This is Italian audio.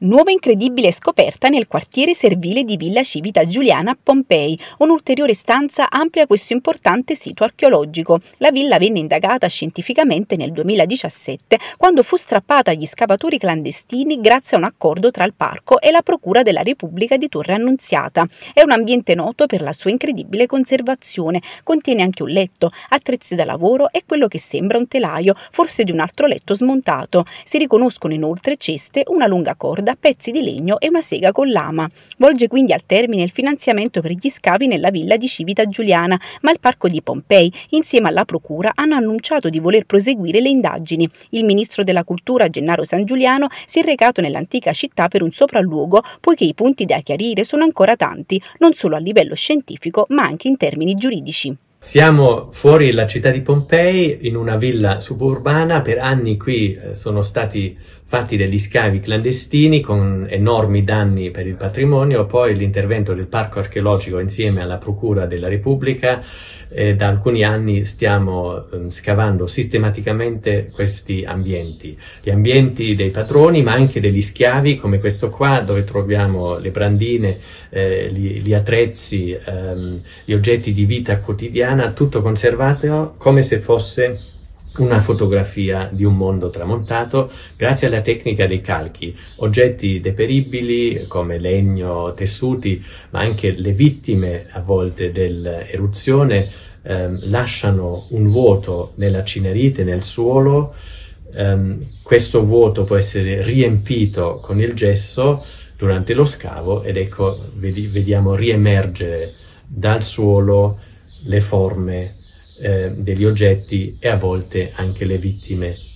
Nuova incredibile scoperta nel quartiere servile di Villa Civita Giuliana a Pompei. Un'ulteriore stanza amplia questo importante sito archeologico. La villa venne indagata scientificamente nel 2017 quando fu strappata agli scavatori clandestini grazie a un accordo tra il parco e la Procura della Repubblica di Torre Annunziata. È un ambiente noto per la sua incredibile conservazione. Contiene anche un letto, attrezzi da lavoro e quello che sembra un telaio, forse di un altro letto smontato. Si riconoscono inoltre ceste, una lunga corda da pezzi di legno e una sega con lama. Volge quindi al termine il finanziamento per gli scavi nella villa di Civita Giuliana, ma il parco di Pompei, insieme alla procura, hanno annunciato di voler proseguire le indagini. Il ministro della cultura Gennaro San Giuliano si è recato nell'antica città per un sopralluogo, poiché i punti da chiarire sono ancora tanti, non solo a livello scientifico, ma anche in termini giuridici. Siamo fuori la città di Pompei, in una villa suburbana, per anni qui eh, sono stati fatti degli scavi clandestini con enormi danni per il patrimonio, poi l'intervento del parco archeologico insieme alla Procura della Repubblica, E da alcuni anni stiamo ehm, scavando sistematicamente questi ambienti, gli ambienti dei patroni ma anche degli schiavi come questo qua dove troviamo le brandine, eh, gli, gli, attrezzi, ehm, gli oggetti di vita quotidiana lontana, tutto conservato come se fosse una fotografia di un mondo tramontato grazie alla tecnica dei calchi, oggetti deperibili come legno, tessuti, ma anche le vittime a volte dell'eruzione ehm, lasciano un vuoto nella cinerite, nel suolo, ehm, questo vuoto può essere riempito con il gesso durante lo scavo ed ecco vedi, vediamo riemergere dal suolo le forme eh, degli oggetti e a volte anche le vittime